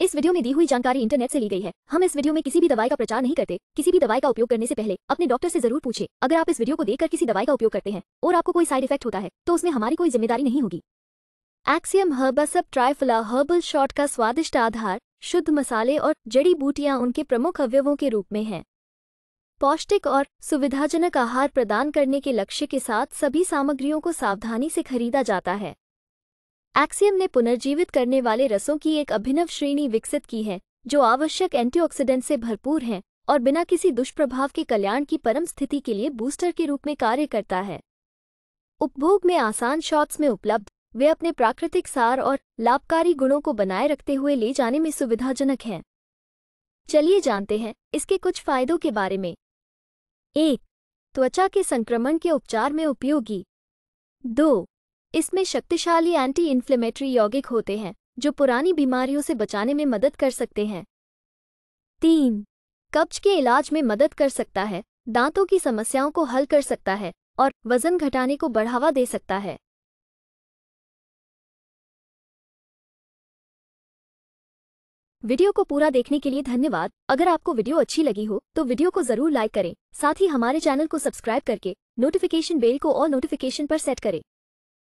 इस वीडियो में दी हुई जानकारी इंटरनेट से ली गई है हम इस वीडियो में किसी भी दवाई का प्रचार नहीं करते किसी भी दवाई का उपयोग करने से पहले अपने डॉक्टर से जरूर पूछे अगर आप इस वीडियो को देखकर किसी दवाई का उपयोग करते हैं और आपको कोई साइड इफेक्ट होता है तो उसमें हमारी कोई जिम्मेदारी नहीं होगी Axiom herbsup triphala herbal shot का स्वादिष्ट आधार शुद्ध मसाले और जड़ी बूटियां उनके प्रमुख अवयवों के रूप में हैं पौष्टिक और सुविधाजनक आहार प्रदान करने के लक्ष्य के साथ सभी सामग्रियों को सावधानी से खरीदा जाता है एक्सियम ने पुनर्जीवित करने वाले रसों की एक अभिनव श्रेणी विकसित की है जो आवश्यक एंटीऑक्सीडेंट से भरपूर हैं और बिना किसी दुष्प्रभाव के कल्याण की परम स्थिति के लिए बूस्टर के रूप में कार्य करता है उपभोग में आसान शॉट्स में उपलब्ध वे अपने प्राकृतिक सार और लाभकारी गुणों को बनाए रखते हुए ले जाने में सुविधाजनक हैं चलिए जानते हैं इसके कुछ फायदों के बारे में एक त्वचा के संक्रमण के उपचार में उपयोगी दो इसमें शक्तिशाली एंटी इन्फ्लेमेटरी यौगिक होते हैं जो पुरानी बीमारियों से बचाने में मदद कर सकते हैं तीन कब्ज के इलाज में मदद कर सकता है दांतों की समस्याओं को हल कर सकता है और वजन घटाने को बढ़ावा दे सकता है वीडियो को पूरा देखने के लिए धन्यवाद अगर आपको वीडियो अच्छी लगी हो तो वीडियो को जरूर लाइक करें साथ ही हमारे चैनल को सब्सक्राइब करके नोटिफिकेशन बेल को और नोटिफिकेशन पर सेट करें